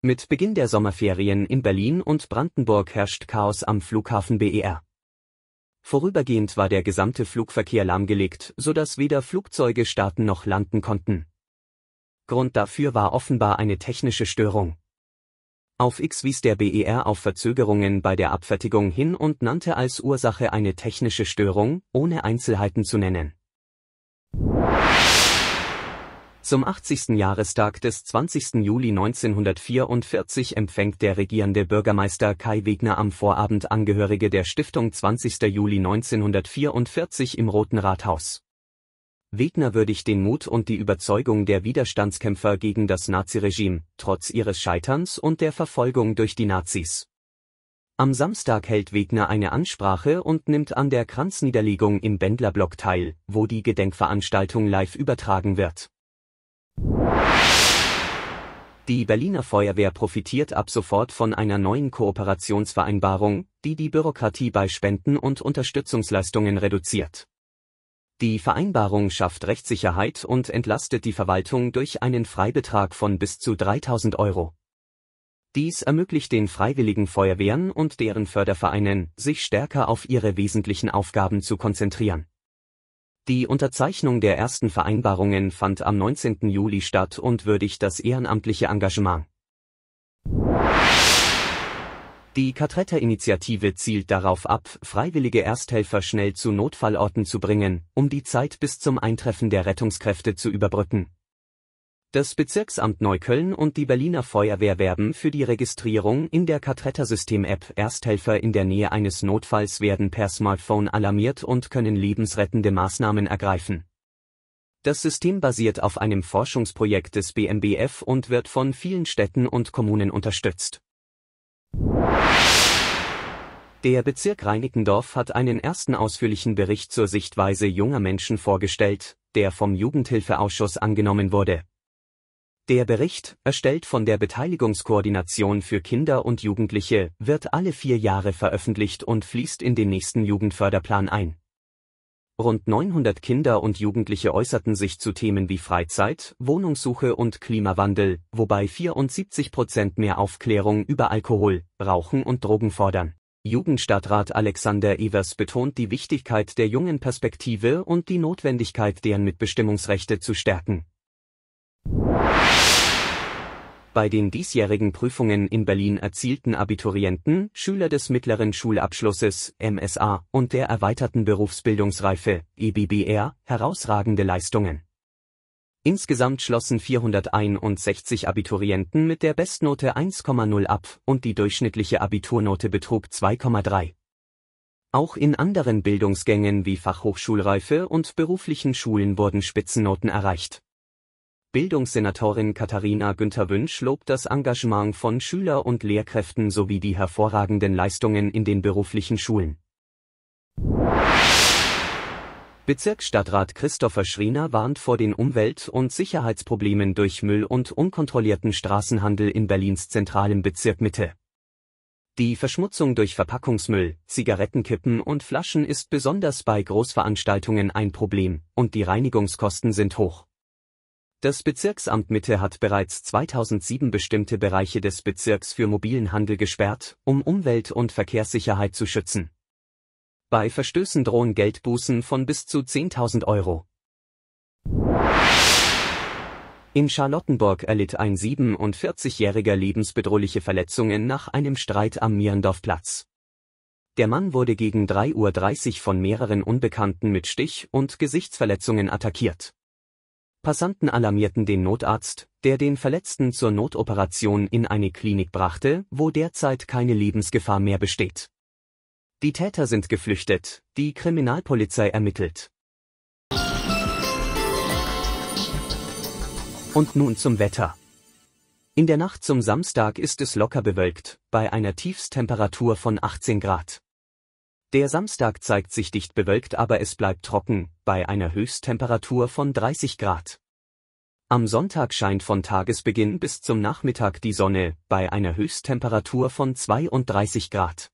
Mit Beginn der Sommerferien in Berlin und Brandenburg herrscht Chaos am Flughafen BER. Vorübergehend war der gesamte Flugverkehr lahmgelegt, sodass weder Flugzeuge starten noch landen konnten. Grund dafür war offenbar eine technische Störung. Auf X wies der BER auf Verzögerungen bei der Abfertigung hin und nannte als Ursache eine technische Störung, ohne Einzelheiten zu nennen. Zum 80. Jahrestag des 20. Juli 1944 empfängt der regierende Bürgermeister Kai Wegner am Vorabend Angehörige der Stiftung 20. Juli 1944 im Roten Rathaus. Wegner würdigt den Mut und die Überzeugung der Widerstandskämpfer gegen das Naziregime, trotz ihres Scheiterns und der Verfolgung durch die Nazis. Am Samstag hält Wegner eine Ansprache und nimmt an der Kranzniederlegung im Bändlerblock teil, wo die Gedenkveranstaltung live übertragen wird. Die Berliner Feuerwehr profitiert ab sofort von einer neuen Kooperationsvereinbarung, die die Bürokratie bei Spenden und Unterstützungsleistungen reduziert. Die Vereinbarung schafft Rechtssicherheit und entlastet die Verwaltung durch einen Freibetrag von bis zu 3000 Euro. Dies ermöglicht den freiwilligen Feuerwehren und deren Fördervereinen, sich stärker auf ihre wesentlichen Aufgaben zu konzentrieren die Unterzeichnung der ersten Vereinbarungen fand am 19. Juli statt und würdigt das ehrenamtliche Engagement. Die Katretter-Initiative zielt darauf ab, freiwillige Ersthelfer schnell zu Notfallorten zu bringen, um die Zeit bis zum Eintreffen der Rettungskräfte zu überbrücken. Das Bezirksamt Neukölln und die Berliner Feuerwehr werben für die Registrierung in der Katrettersystem-App. Ersthelfer in der Nähe eines Notfalls werden per Smartphone alarmiert und können lebensrettende Maßnahmen ergreifen. Das System basiert auf einem Forschungsprojekt des BMBF und wird von vielen Städten und Kommunen unterstützt. Der Bezirk Reinickendorf hat einen ersten ausführlichen Bericht zur Sichtweise junger Menschen vorgestellt, der vom Jugendhilfeausschuss angenommen wurde. Der Bericht, erstellt von der Beteiligungskoordination für Kinder und Jugendliche, wird alle vier Jahre veröffentlicht und fließt in den nächsten Jugendförderplan ein. Rund 900 Kinder und Jugendliche äußerten sich zu Themen wie Freizeit, Wohnungssuche und Klimawandel, wobei 74 Prozent mehr Aufklärung über Alkohol, Rauchen und Drogen fordern. Jugendstadtrat Alexander Evers betont die Wichtigkeit der jungen Perspektive und die Notwendigkeit, deren Mitbestimmungsrechte zu stärken bei den diesjährigen Prüfungen in Berlin erzielten Abiturienten, Schüler des mittleren Schulabschlusses, MSA, und der erweiterten Berufsbildungsreife, EBBR, herausragende Leistungen. Insgesamt schlossen 461 Abiturienten mit der Bestnote 1,0 ab und die durchschnittliche Abiturnote betrug 2,3. Auch in anderen Bildungsgängen wie Fachhochschulreife und beruflichen Schulen wurden Spitzennoten erreicht. Bildungssenatorin Katharina Günther-Wünsch lobt das Engagement von Schüler- und Lehrkräften sowie die hervorragenden Leistungen in den beruflichen Schulen. Bezirksstadtrat Christopher Schriener warnt vor den Umwelt- und Sicherheitsproblemen durch Müll und unkontrollierten Straßenhandel in Berlins zentralem Bezirk Mitte. Die Verschmutzung durch Verpackungsmüll, Zigarettenkippen und Flaschen ist besonders bei Großveranstaltungen ein Problem, und die Reinigungskosten sind hoch. Das Bezirksamt Mitte hat bereits 2007 bestimmte Bereiche des Bezirks für mobilen Handel gesperrt, um Umwelt- und Verkehrssicherheit zu schützen. Bei Verstößen drohen Geldbußen von bis zu 10.000 Euro. In Charlottenburg erlitt ein 47-jähriger lebensbedrohliche Verletzungen nach einem Streit am Mierendorfplatz. Der Mann wurde gegen 3.30 Uhr von mehreren Unbekannten mit Stich- und Gesichtsverletzungen attackiert. Passanten alarmierten den Notarzt, der den Verletzten zur Notoperation in eine Klinik brachte, wo derzeit keine Lebensgefahr mehr besteht. Die Täter sind geflüchtet, die Kriminalpolizei ermittelt. Und nun zum Wetter. In der Nacht zum Samstag ist es locker bewölkt, bei einer Tiefstemperatur von 18 Grad. Der Samstag zeigt sich dicht bewölkt, aber es bleibt trocken, bei einer Höchsttemperatur von 30 Grad. Am Sonntag scheint von Tagesbeginn bis zum Nachmittag die Sonne, bei einer Höchsttemperatur von 32 Grad.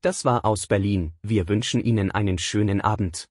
Das war aus Berlin, wir wünschen Ihnen einen schönen Abend.